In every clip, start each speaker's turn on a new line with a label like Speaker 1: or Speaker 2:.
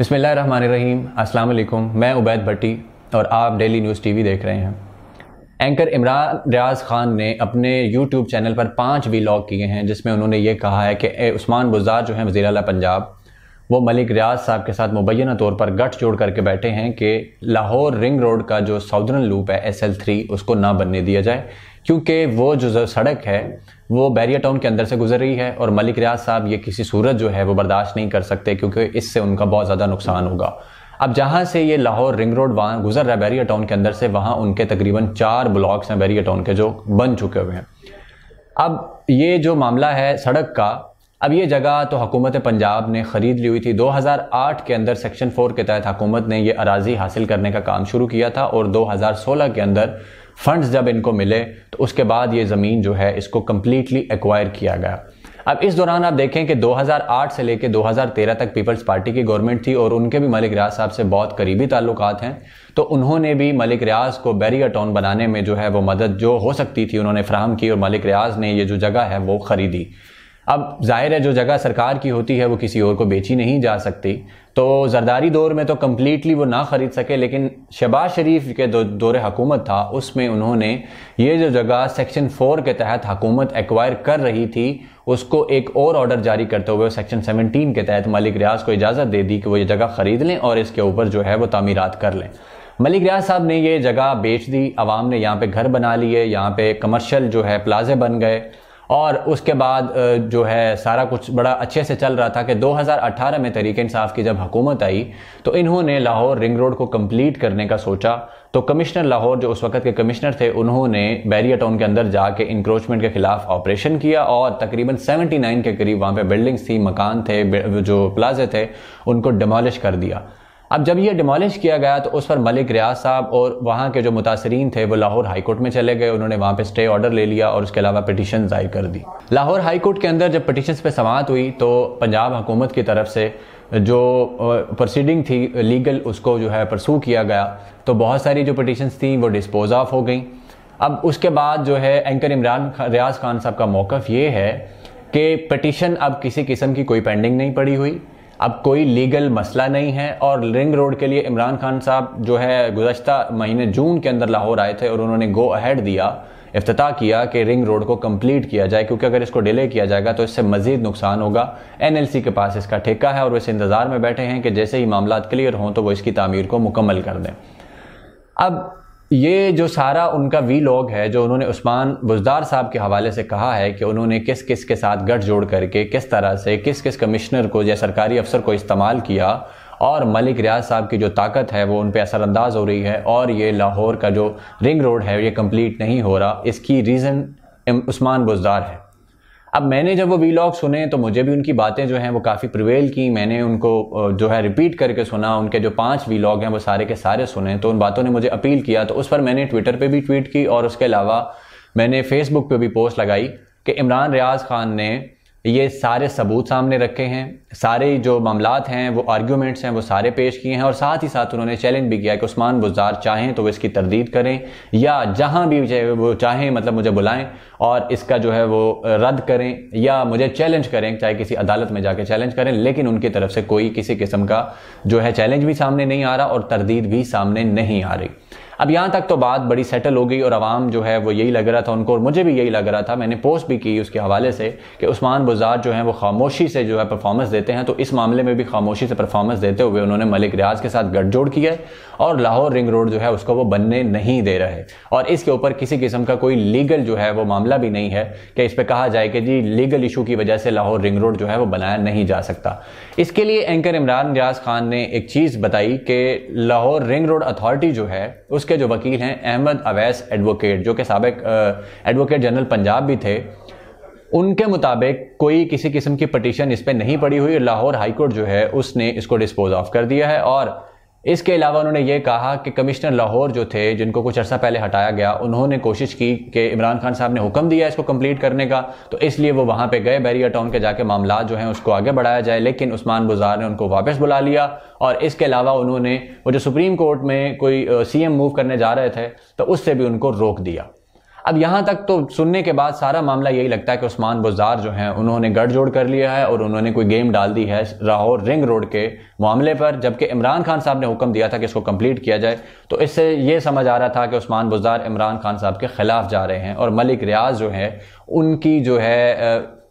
Speaker 1: बसमिल्ल रहीम अस्सलाम मैं उबैद भट्टी और आप डेली न्यूज़ टीवी देख रहे हैं एंकर इमरान रियाज खान ने अपने यूट्यूब चैनल पर पाँच वीलॉग किए हैं जिसमें उन्होंने ये कहा है कि उस्मान बुजार जो हैं वजी अल पंजाब वो मलिक रियाज साहब के साथ मुबैना तौर पर गठ जोड़ करके बैठे हैं कि लाहौर रिंग रोड का जो साउदर्न लूप है एस एल थ्री उसको ना बनने दिया जाए क्योंकि वो जो सड़क है वो बैरियर टाउन के अंदर से गुजर रही है और मलिक रियाज साहब ये किसी सूरत जो है वो बर्दाश्त नहीं कर सकते क्योंकि इससे उनका बहुत ज़्यादा नुकसान होगा अब जहाँ से ये लाहौर रिंग रोड वहाँ गुजर रहा है बैरियर टाउन के अंदर से वहाँ उनके तकरीबन चार ब्लॉक्स हैं बैरियर टाउन के जो बन चुके हुए हैं अब ये जो मामला है सड़क का अब ये जगह तो हकूमत पंजाब ने ख़रीद ली हुई थी 2008 के अंदर सेक्शन 4 के तहत हकूमत ने ये अराजी हासिल करने का काम शुरू किया था और 2016 के अंदर फंड्स जब इनको मिले तो उसके बाद ये ज़मीन जो है इसको कम्प्लीटली एक्वायर किया गया अब इस दौरान आप देखें कि 2008 से लेकर 2013 तक पीपल्स पार्टी की गवर्नमेंट थी और उनके भी मलिक रियाज साहब से बहुत करीबी ताल्लुक हैं तो उन्होंने भी मलिक रियाज को बैरियर टाउन बनाने में जो है वो मदद जो हो सकती थी उन्होंने फ्राहम की और मलिक रियाज ने ये जो जगह है वो खरीदी अब जाहिर है जो जगह सरकार की होती है वो किसी और को बेची नहीं जा सकती तो जरदारी दौर में तो कम्प्लीटली वो ना ख़रीद सके लेकिन शहबाज शरीफ के दो, दौर हकूमत था उसमें उन्होंने ये जो जगह सेक्शन फ़ोर के तहत हकूमत एक्वायर कर रही थी उसको एक और ऑर्डर जारी करते हुए सेक्शन सेवनटीन के तहत मलिक रियाज को इजाज़त दे दी कि वो ये जगह ख़रीद लें और इसके ऊपर जो है वो तमीरत कर लें मलिक रियाज साहब ने ये जगह बेच दी आवाम ने यहाँ पे घर बना लिए यहाँ पे कमर्शियल जो है प्लाजे बन गए और उसके बाद जो है सारा कुछ बड़ा अच्छे से चल रहा था कि 2018 में तरीक इंसाफ की जब हुकूमत आई तो इन्होंने लाहौर रिंग रोड को कंप्लीट करने का सोचा तो कमिश्नर लाहौर जो उस वक्त के कमिश्नर थे उन्होंने बैरिया टाउन के अंदर जाके इंक्रोचमेंट के खिलाफ ऑपरेशन किया और तकरीबन 79 के करीब वहाँ पे बिल्डिंग्स थी मकान थे जो प्लाजे थे उनको डिमोलिश कर दिया अब जब ये डिमोलिश किया गया तो उस पर मलिक रियाज साहब और वहाँ के जो मुतासरीन थे वो लाहौर हाईकोर्ट में चले गए उन्होंने वहाँ पे स्टे ऑर्डर ले लिया और उसके अलावा पटिशन जाहिर कर दी लाहौर हाईकोर्ट के अंदर जब पटिशन पे समात हुई तो पंजाब हुकूमत की तरफ से जो प्रोसीडिंग थी लीगल उसको जो है परसू किया गया तो बहुत सारी जो पटिशन थी वो डिस्पोज ऑफ हो गई अब उसके बाद जो है एंकर इमरान रियाज खान साहब का मौक़ ये है कि पटिशन अब किसी किस्म की कोई पेंडिंग नहीं पड़ी हुई अब कोई लीगल मसला नहीं है और रिंग रोड के लिए इमरान खान साहब जो है गुजशत महीने जून के अंदर लाहौर आए थे और उन्होंने गो अहेड दिया अफ्त किया कि रिंग रोड को कंप्लीट किया जाए क्योंकि अगर इसको डिले किया जाएगा तो इससे मजीद नुकसान होगा एनएलसी के पास इसका ठेका है और इस इंतज़ार में बैठे हैं कि जैसे ही मामला क्लियर हों तो वो इसकी तमीर को मुकम्मल कर दें अब ये जो सारा उनका वी लॉग है जो उन्होंने उस्मान बुजदार साहब के हवाले से कहा है कि उन्होंने किस किस के साथ गठजोड़ करके किस तरह से किस किस कमिश्नर को या सरकारी अफसर को इस्तेमाल किया और मलिक रियाज साहब की जो ताकत है वो उन पर असरानंदाज हो रही है और ये लाहौर का जो रिंग रोड है ये कम्प्लीट नहीं हो रहा इसकी रीज़न उस्मान बुजदार है अब मैंने जब वो वीलॉग सुने तो मुझे भी उनकी बातें जो हैं वो काफ़ी प्रिवेल की मैंने उनको जो है रिपीट करके सुना उनके जो पांच वीलॉग हैं वो सारे के सारे सुने तो उन बातों ने मुझे अपील किया तो उस पर मैंने ट्विटर पे भी ट्वीट की और उसके अलावा मैंने फेसबुक पे भी पोस्ट लगाई कि इमरान रियाज खान ने ये सारे सबूत सामने रखे हैं सारे जो मामलात हैं वो आर्ग्यूमेंट्स हैं वो सारे पेश किए हैं और साथ ही साथ उन्होंने चैलेंज भी किया कि उस्मान बुजार चाहें तो वो इसकी तरदीद करें या जहां भी चाहे वो चाहें मतलब मुझे बुलाएं और इसका जो है वो रद्द करें या मुझे चैलेंज करें चाहे किसी अदालत में जाके चैलेंज करें लेकिन उनकी तरफ से कोई किसी किस्म का जो है चैलेंज भी सामने नहीं आ रहा और तरदीद भी सामने नहीं आ रही अब यहाँ तक तो बात बड़ी सेटल हो गई और आवाम जो है वो यही लग रहा था उनको और मुझे भी यही लग रहा था मैंने पोस्ट भी की उसके हवाले से कि उस्मान बुजार जो है वो खामोशी से जो है परफॉर्मेंस देते हैं तो इस मामले में भी खामोशी से परफॉर्मेंस देते हुए उन्होंने मलिक रियाज के साथ गठजोड़ किया और लाहौर रिंग रोड जो है उसको वो बनने नहीं दे रहे और इसके ऊपर किसी किस्म का कोई लीगल जो है वो मामला भी नहीं है कि इस पर कहा जाए कि जी लीगल इशू की वजह से लाहौर रिंग रोड जो है वो बनाया नहीं जा सकता इसके लिए एंकर इमरान रियाज खान ने एक चीज़ बताई कि लाहौर रिंग रोड अथॉरिटी जो है उसके उसके जो वकील हैं अहमद अवैस एडवोकेट जो कि सबक एडवोकेट जनरल पंजाब भी थे उनके मुताबिक कोई किसी किस्म की पटिशन इस पर नहीं पड़ी हुई लाहौर हाईकोर्ट जो है उसने इसको डिस्पोज ऑफ कर दिया है और इसके अलावा उन्होंने ये कहा कि कमिश्नर लाहौर जो थे जिनको कुछ अर्सा पहले हटाया गया उन्होंने कोशिश की कि इमरान खान साहब ने हुक्म दिया इसको कंप्लीट करने का तो इसलिए वो वहाँ पे गए बैरिया टाउन के जाके मामला जो हैं उसको आगे बढ़ाया जाए लेकिन उस्मान बुजार ने उनको वापस बुला लिया और इसके अलावा उन्होंने वो जो सुप्रीम कोर्ट में कोई सी एम मूव करने जा रहे थे तो उससे भी उनको रोक दिया अब यहाँ तक तो सुनने के बाद सारा मामला यही लगता है कि उस्मान बुजार जो हैं उन्होंने गठजोड़ कर लिया है और उन्होंने कोई गेम डाल दी है राहौर रिंग रोड के मामले पर जबकि इमरान खान साहब ने हुक्म दिया था कि इसको कंप्लीट किया जाए तो इससे ये समझ आ रहा था कि उस्मान बुजार इमरान खान साहब के ख़िलाफ़ जा रहे हैं और मलिक रियाज जो है उनकी जो है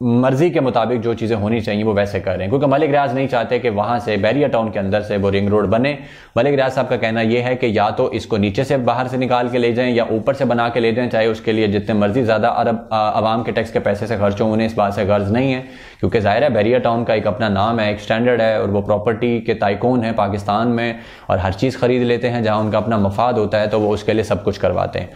Speaker 1: मर्जी के मुताबिक जो चीज़ें होनी चाहिए वो वैसे कर रहे हैं क्योंकि मलिक रियाज नहीं चाहते कि वहाँ से बैरियर टाउन के अंदर से वो रिंग रोड बने मलिक रियाज साहब का कहना यह है कि या तो इसको नीचे से बाहर से निकाल के ले जाएं या ऊपर से बना के ले जाएं चाहे उसके लिए जितने मर्जी ज़्यादा अरब आवाम के टैक्स के पैसे से खर्च हों उन्हें इस बात से गर्ज नहीं है क्योंकि ज़ाहिर है बैरियर टाउन का एक अपना नाम है एक स्टैंडर्ड है और वो प्रॉपर्टी के तयकून है पाकिस्तान में और हर चीज़ खरीद लेते हैं जहाँ उनका अपना मफाद होता है तो वो उसके लिए सब कुछ करवाते हैं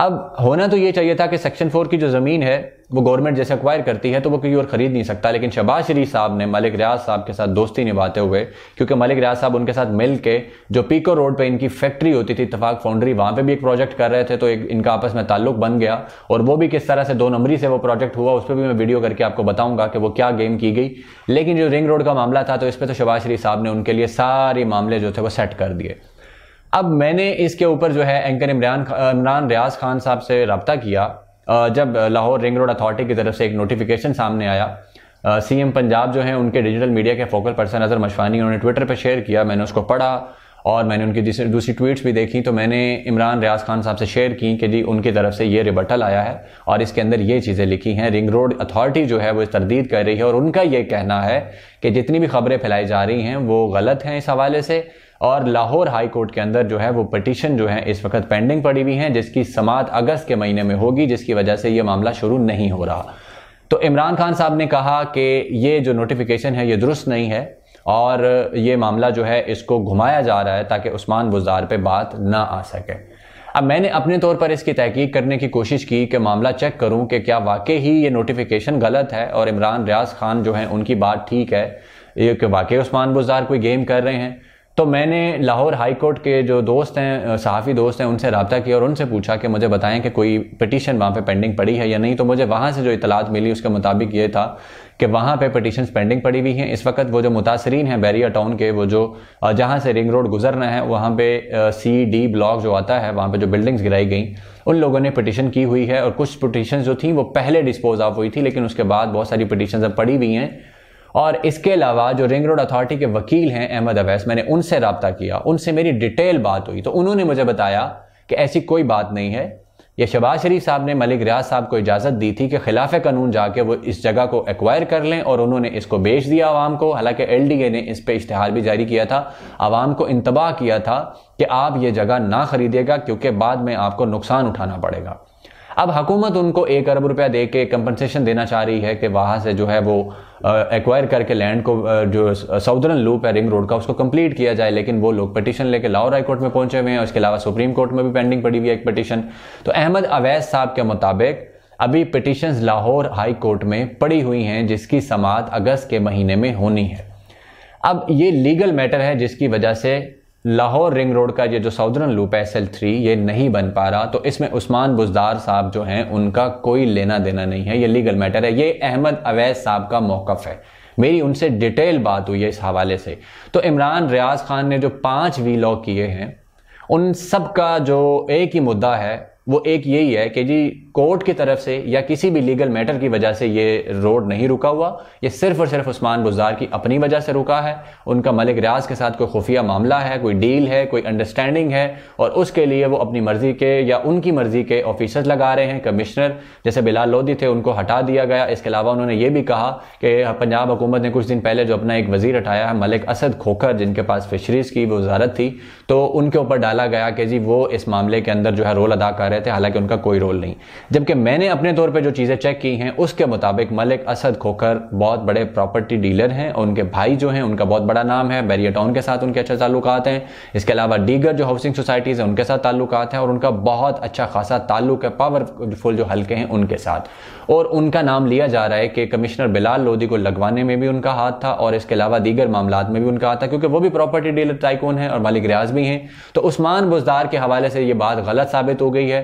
Speaker 1: अब होना तो ये चाहिए था कि सेक्शन फोर की जो ज़मीन है वो गवर्नमेंट जैसे अक्वायर करती है तो वो कहीं और ख़रीद नहीं सकता लेकिन शबाज शरीफ साहब ने मलिक रियाज साहब के साथ दोस्ती निभाते हुए क्योंकि मलिक रियाज साहब उनके साथ मिल के जो पीको रोड पे इनकी फैक्ट्री होती थी इतफाक फाउंड्री वहाँ पे भी एक प्रोजेक्ट कर रहे थे तो एक इनका आपस में ताल्लुक बन गया और वो भी किस तरह से दो नंबरी से वो प्रोजेक्ट हुआ उस पर भी मैं वीडियो करके आपको बताऊंगा कि वो क्या गेम की गई लेकिन जो रिंग रोड का मामला था तो इस पर तो शबाज शरीफ साहब ने उनके लिए सारे मामले जो थे वो सेट कर दिए अब मैंने इसके ऊपर जो है एंकर इमरान इमरान रियाज खान साहब से रबता किया जब लाहौर रिंग रोड अथॉरिटी की तरफ से एक नोटिफिकेशन सामने आया सीएम पंजाब जो है उनके डिजिटल मीडिया के फोकल पर्सन नजर मशवानी उन्होंने ट्विटर पर शेयर किया मैंने उसको पढ़ा और मैंने उनकी दूसरी ट्वीट्स भी देखी तो मैंने इमरान रियाज खान साहब से शेयर की कि जी उनकी तरफ से ये रिबटल आया है और इसके अंदर ये चीज़ें लिखी हैं रिंग रोड अथॉरिटी जो है वो इस तरदीद कर रही है और उनका ये कहना है कि जितनी भी खबरें फैलाई जा रही हैं वो गलत हैं इस हवाले से और लाहौर हाई कोर्ट के अंदर जो है वो पटिशन जो है इस वक्त पेंडिंग पड़ी हुई है जिसकी समात अगस्त के महीने में होगी जिसकी वजह से ये मामला शुरू नहीं हो रहा तो इमरान खान साहब ने कहा कि ये जो नोटिफिकेशन है ये दुरुस्त नहीं है और ये मामला जो है इसको घुमाया जा रहा है ताकि उस्मान बुजार पे बात ना आ सके अब मैंने अपने तौर पर इसकी तहकीक करने की कोशिश की कि मामला चेक करूं कि क्या वाकई ही ये नोटिफिकेशन गलत है और इमरान रियाज खान जो है उनकी बात ठीक है ये कि वाकई उस्मान बुजार कोई गेम कर रहे हैं तो मैंने लाहौर हाई कोर्ट के जो दोस्त हैं सहाफ़ी दोस्त हैं उनसे रबता किया और उनसे पूछा कि मुझे बताएं कि कोई पटिशन वहाँ पे पेंडिंग पड़ी है या नहीं तो मुझे वहाँ से जो इतलात मिली उसके मुताबिक ये था कि वहाँ पे पटिशन पेंडिंग पड़ी हुई हैं इस वक्त वो जो मुतासरीन हैं बैरिया टाउन के वो जो जहाँ से रिंग रोड गुजरना है वहाँ पर सी डी ब्लॉक जो आता है वहाँ पर जो बिल्डिंग्स गिराई गई उन लोगों ने पटिशन की हुई है और कुछ पटिशन जो थी वो पहले डिस्पोज ऑफ हुई थी लेकिन उसके बाद बहुत सारी पटिशन पड़ी हुई हैं और इसके अलावा जो रिंग रोड अथॉरिटी के वकील हैं अहमद अवैस मैंने उनसे रबता किया उनसे मेरी डिटेल बात हुई तो उन्होंने मुझे बताया कि ऐसी कोई बात नहीं है यह शबाज शरीफ साहब ने मलिक रियाज साहब को इजाज़त दी थी कि खिलाफ कानून जाके वो इस जगह को एक्वायर कर लें और उन्होंने इसको बेच दिया आवाम को हालांकि एल डी ए ने इस पर इश्तहार भी जारी किया था आवाम को इंतबाह किया था कि आप ये जगह ना खरीदेगा क्योंकि बाद में आपको नुकसान उठाना पड़ेगा अब हकूमत उनको एक अरब रुपया दे के कंपनसेशन देना चाह रही है कि वहाँ से जो है वो एक्वायर करके लैंड को जो साउदर्न लूप है रिंग रोड का उसको कंप्लीट किया जाए लेकिन वो लोग पटिशन लेके लाहौर हाई कोर्ट में पहुंचे हुए हैं उसके अलावा सुप्रीम कोर्ट में भी पेंडिंग पड़ी हुई है एक पटिशन तो अहमद अवैध साहब के मुताबिक अभी पटिशन लाहौर हाई कोर्ट में पड़ी हुई हैं जिसकी समात अगस्त के महीने में होनी है अब ये लीगल मैटर है जिसकी वजह से लाहौर रिंग रोड का ये जो साउदर्न लूप है एस एल थ्री ये नहीं बन पा रहा तो इसमें उस्मान बुजदार साहब जो हैं उनका कोई लेना देना नहीं है ये लीगल मैटर है ये अहमद अवैस साहब का मौकफ है मेरी उनसे डिटेल बात हुई है इस हवाले से तो इमरान रियाज खान ने जो पांच वी लॉ किए हैं उन सब का जो एक ही मुद्दा है वो एक यही है कि जी कोर्ट की तरफ से या किसी भी लीगल मैटर की वजह से ये रोड नहीं रुका हुआ ये सिर्फ और सिर्फ उस्मान गुजार की अपनी वजह से रुका है उनका मलिक रियाज के साथ कोई खुफिया मामला है कोई डील है कोई अंडरस्टैंडिंग है और उसके लिए वो अपनी मर्जी के या उनकी मर्जी के ऑफिसर्स लगा रहे हैं कमिश्नर जैसे बिलाल लोधी थे उनको हटा दिया गया इसके अलावा उन्होंने ये भी कहा कि पंजाब हुकूमत ने कुछ दिन पहले जो अपना एक वजीर हटाया है मलिक असद खोखर जिनके पास फिशरीज़ की वजारत थी तो उनके ऊपर डाला गया कि जी वो इस मामले के अंदर जो है रोल अदा कर रहे थे हालांकि उनका कोई रोल नहीं जबकि मैंने अपने तौर पर जो चीज़ें चेक की हैं उसके मुताबिक मलिक असद खोखर बहुत बड़े प्रॉपर्टी डीलर हैं और उनके भाई जो हैं उनका बहुत बड़ा नाम है बैरिया टाउन के साथ उनके अच्छे ताल्लुक हैं इसके अलावा डीगर जो हाउसिंग सोसाइटीज़ हैं उनके साथ ताल्लुक हैं और उनका बहुत अच्छा खासा ताल्लुक है पावरफुल जो हल्के हैं उनके साथ और उनका नाम लिया जा रहा है कि कमिश्नर बिलाल लोधी को लगवाने में भी उनका हाथ था और इसके अलावा दीगर मामला में भी उनका हाथ था क्योंकि वो भी प्रॉपर्टी डीलर टाइकून है और मालिक रियाज भी हैं तो उस्मान बुजदार के हवाले से ये बात गलत साबित हो गई है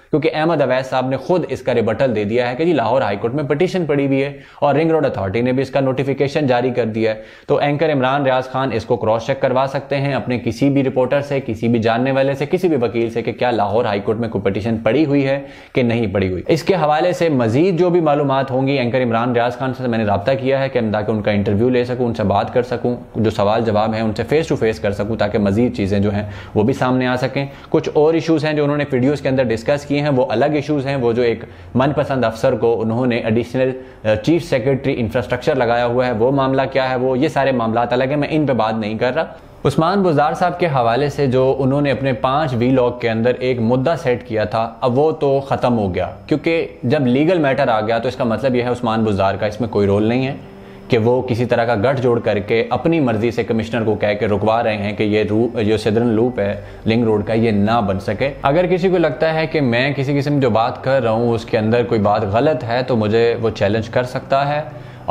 Speaker 1: क्योंकि अहमद अवैस साहब ने खुद इसका रिबटल दे दिया है कि जी लाहौर हाईकोर्ट में पटिशन पड़ी हुई है और रिंग रोड अथॉरिटी ने भी इसका नोटिफिकेशन जारी कर दिया है तो एंकर इमरान रियाज खान इसको क्रॉस चेक करवा सकते हैं अपने किसी भी रिपोर्टर से किसी भी जानने वाले से किसी भी वकील से कि क्या लाहौर हाईकोर्ट में कोई पटिशन पड़ी हुई है कि नहीं पड़ी हुई इसके हवाले से मजीद जो भी मालूम होंगी एंकर इमरान रियाज खान से मैंने रबा किया है कि ताकि उनका इंटरव्यू ले सकूँ उनसे बात कर सकूँ जो सवाल जवाब है उनसे फेस टू फेस कर सकूँ ताकि मजीद चीज़ें जो हैं वो भी सामने आ सकें कुछ और इशूज़ हैं जो उन्होंने वीडियोज़ के अंदर डिस्कस किए हैं वो अलग इश्यूज़ हैं वो जो एक मनपसंद अफसर को उन्होंने एडिशनल चीफ सेक्रेटरी इंफ्रास्ट्रक्चर लगाया हुआ है वो मामला क्या है वो ये सारे मामला अलग है मैं इन पर बात नहीं कर रहा उस्मान बुजार साहब के हवाले से जो उन्होंने अपने पाँच वी लॉग के अंदर एक मुद्दा सेट किया था अब वो तो ख़त्म हो गया क्योंकि जब लीगल मैटर आ गया तो इसका मतलब यह है उस्मान बुजार का इसमें कोई रोल नहीं है कि वो किसी तरह का गठजोड़ करके अपनी मर्ज़ी से कमिश्नर को कह के रुकवा रहे हैं कि ये रू जो सिदरन लूप है लिंग रोड का ये ना बन सके अगर किसी को लगता है कि मैं किसी किस्म जो बात कर रहा हूँ उसके अंदर कोई बात गलत है तो मुझे वो चैलेंज कर सकता है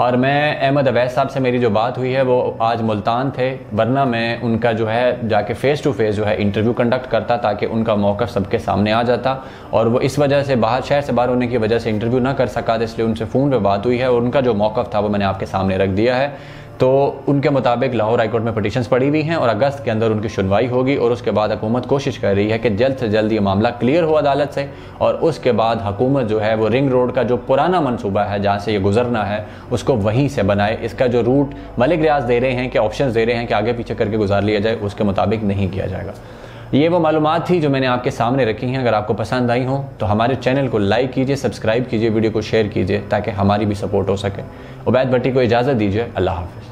Speaker 1: और मैं अहमद अवैस साहब से मेरी जो बात हुई है वो आज मुल्तान थे वरना मैं उनका जो है जाके फ़ेस टू फेस जो है इंटरव्यू कंडक्ट करता ताकि उनका मौका सबके सामने आ जाता और वो इस वजह से बाहर शहर से बाहर होने की वजह से इंटरव्यू ना कर सका था तो इसलिए उनसे फ़ोन पर बात हुई है और उनका जो मौक़ था वो मैंने आपके सामने रख दिया है तो उनके मुताबिक लाहौर हाईकोर्ट में पटिशन्स पड़ी हुई हैं और अगस्त के अंदर उनकी सुनवाई होगी और उसके बाद हुकूमत कोशिश कर रही है कि जल्द से जल्द ये मामला क्लियर हो अदालत से और उसके बाद हुकूमत जो है वो रिंग रोड का जो पुराना मनसूबा है जहाँ से ये गुजरना है उसको वहीं से बनाए इसका जो रूट मलिक रियाज दे रहे हैं कि ऑप्शन दे रहे हैं कि आगे पीछे करके गुजार लिया जाए उसके मुताबिक नहीं किया जाएगा ये वो मालूम थी जो मैंने आपके सामने रखी हैं अगर आपको पसंद आई हो तो हमारे चैनल को लाइक कीजिए सब्सक्राइब कीजिए वीडियो को शेयर कीजिए ताकि हमारी भी सपोर्ट हो सके उबैद भट्टी को इजाज़त दीजिए अल्लाह हाफिज़